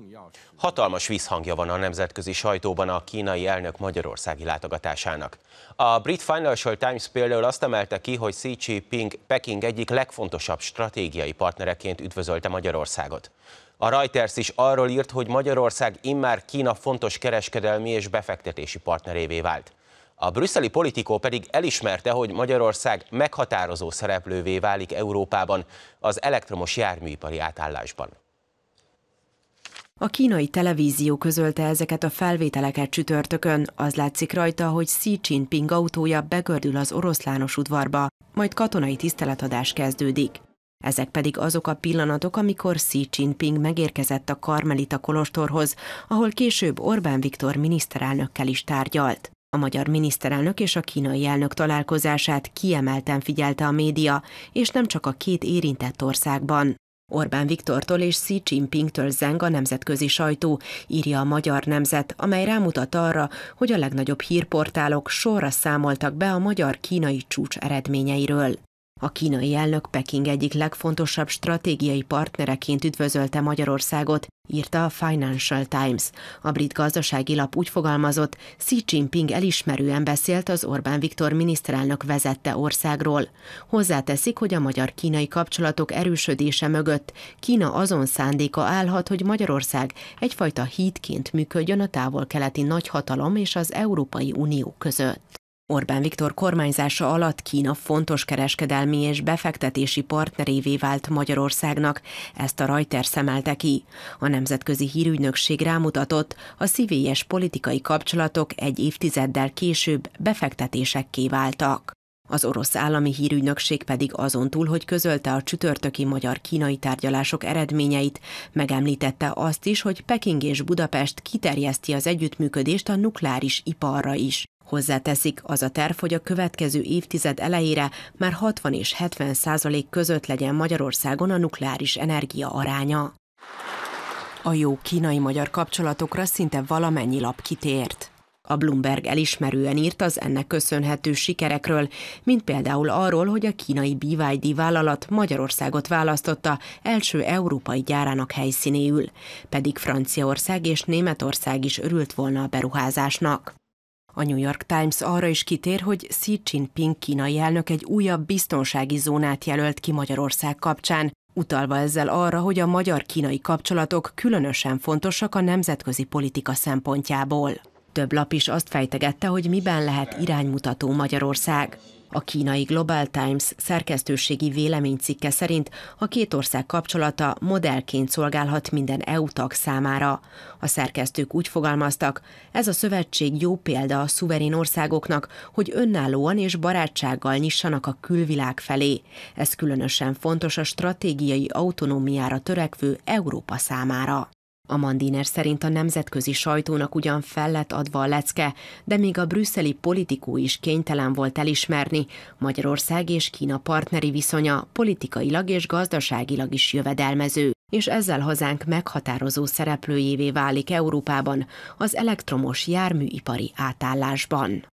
Hmm, Hatalmas visszhangja van a nemzetközi sajtóban a kínai elnök magyarországi látogatásának. A brit Financial Times például azt emelte ki, hogy Xi Jinping Peking egyik legfontosabb stratégiai partnereként üdvözölte Magyarországot. A Reuters is arról írt, hogy Magyarország immár Kína fontos kereskedelmi és befektetési partnerévé vált. A brüsszeli politikó pedig elismerte, hogy Magyarország meghatározó szereplővé válik Európában az elektromos járműipari átállásban. A kínai televízió közölte ezeket a felvételeket csütörtökön. Az látszik rajta, hogy Xi Jinping autója begördül az oroszlános udvarba, majd katonai tiszteletadás kezdődik. Ezek pedig azok a pillanatok, amikor Xi Jinping megérkezett a Karmelita Kolostorhoz, ahol később Orbán Viktor miniszterelnökkel is tárgyalt. A magyar miniszterelnök és a kínai elnök találkozását kiemelten figyelte a média, és nem csak a két érintett országban. Orbán Viktortól és Xi Jinpingtől zeng a nemzetközi sajtó, írja a Magyar Nemzet, amely rámutat arra, hogy a legnagyobb hírportálok sorra számoltak be a magyar-kínai csúcs eredményeiről. A kínai elnök Peking egyik legfontosabb stratégiai partnereként üdvözölte Magyarországot, írta a Financial Times. A brit gazdasági lap úgy fogalmazott, Xi Jinping elismerően beszélt az Orbán Viktor miniszterelnök vezette országról. Hozzáteszik, hogy a magyar-kínai kapcsolatok erősödése mögött Kína azon szándéka állhat, hogy Magyarország egyfajta hídként működjön a távol-keleti nagyhatalom és az Európai Unió között. Orbán Viktor kormányzása alatt Kína fontos kereskedelmi és befektetési partnerévé vált Magyarországnak, ezt a rajter szemelte ki. A Nemzetközi Hírügynökség rámutatott, a szívélyes politikai kapcsolatok egy évtizeddel később befektetésekké váltak. Az orosz állami hírügynökség pedig azon túl, hogy közölte a csütörtöki magyar-kínai tárgyalások eredményeit, megemlítette azt is, hogy Peking és Budapest kiterjeszti az együttműködést a nukleáris iparra is. Hozzáteszik az a terv, hogy a következő évtized elejére már 60 és 70 százalék között legyen Magyarországon a nukleáris energia aránya. A jó kínai-magyar kapcsolatokra szinte valamennyi lap kitért. A Bloomberg elismerően írt az ennek köszönhető sikerekről, mint például arról, hogy a kínai BYD vállalat Magyarországot választotta első európai gyárának helyszínéül, pedig Franciaország és Németország is örült volna a beruházásnak. A New York Times arra is kitér, hogy Xi Jinping kínai elnök egy újabb biztonsági zónát jelölt ki Magyarország kapcsán, utalva ezzel arra, hogy a magyar-kínai kapcsolatok különösen fontosak a nemzetközi politika szempontjából. Több lap is azt fejtegette, hogy miben lehet iránymutató Magyarország. A kínai Global Times szerkesztőségi véleménycikke szerint a két ország kapcsolata modellként szolgálhat minden EU tag számára. A szerkesztők úgy fogalmaztak, ez a szövetség jó példa a szuverén országoknak, hogy önállóan és barátsággal nyissanak a külvilág felé. Ez különösen fontos a stratégiai autonómiára törekvő Európa számára. A Mandiner szerint a nemzetközi sajtónak ugyan fel lett adva a lecke, de még a brüsszeli politikú is kénytelen volt elismerni, Magyarország és Kína partneri viszonya politikailag és gazdaságilag is jövedelmező, és ezzel hazánk meghatározó szereplőjévé válik Európában az elektromos járműipari átállásban.